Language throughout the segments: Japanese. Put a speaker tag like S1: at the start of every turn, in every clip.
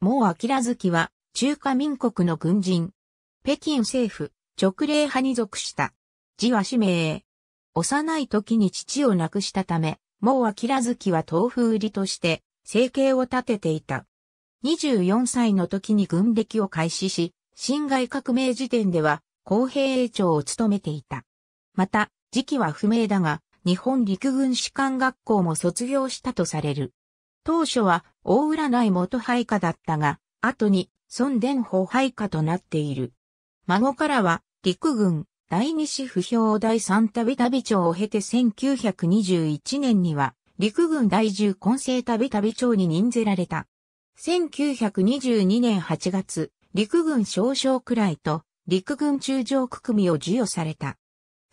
S1: もう明月は、中華民国の軍人。北京政府、直令派に属した。字は氏名。幼い時に父を亡くしたため、もう明月は豆腐売りとして、生計を立てていた。24歳の時に軍歴を開始し、辛亥革命時点では、公平栄長を務めていた。また、時期は不明だが、日本陸軍士官学校も卒業したとされる。当初は大占い元配下だったが、後に孫伝法配下となっている。孫からは、陸軍、第二師不評第三旅旅長を経て1921年には、陸軍第十混成旅旅長に任ぜられた。1922年8月、陸軍少将くらいと、陸軍中将区組を授与された。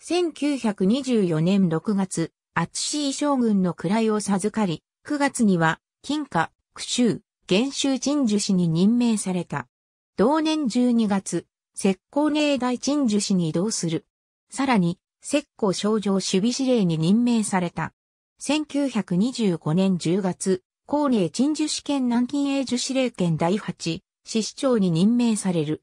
S1: 1924年6月、厚志将軍の位を授かり、9月には、金貨、区州、元州鎮守氏に任命された。同年12月、石膏寧大鎮守氏に移動する。さらに、石膏少将守備司令に任命された。1925年10月、高齢鎮守試験南京永寿司令権第8、市市長に任命される。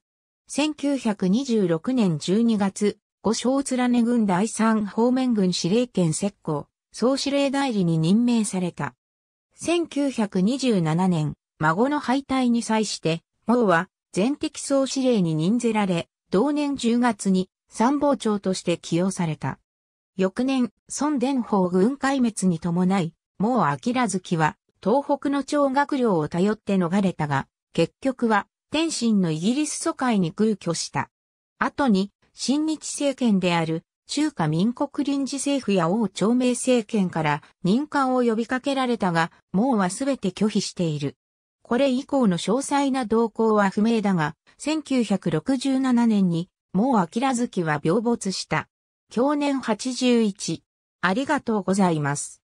S1: 1926年12月、五章連ね軍第3方面軍司令権石膏、総司令代理に任命された。1927年、孫の敗退に際して、毛は全敵総司令に任ぜられ、同年10月に参謀長として起用された。翌年、孫伝法軍壊滅に伴い、毛明月は東北の長学寮を頼って逃れたが、結局は天津のイギリス疎開に空居した。後に、新日政権である中華民国臨時政府や王朝明政権から任官を呼びかけられたが、もうはすべて拒否している。これ以降の詳細な動向は不明だが、1967年に、もう明月らは病没した。去年81。ありがとうございます。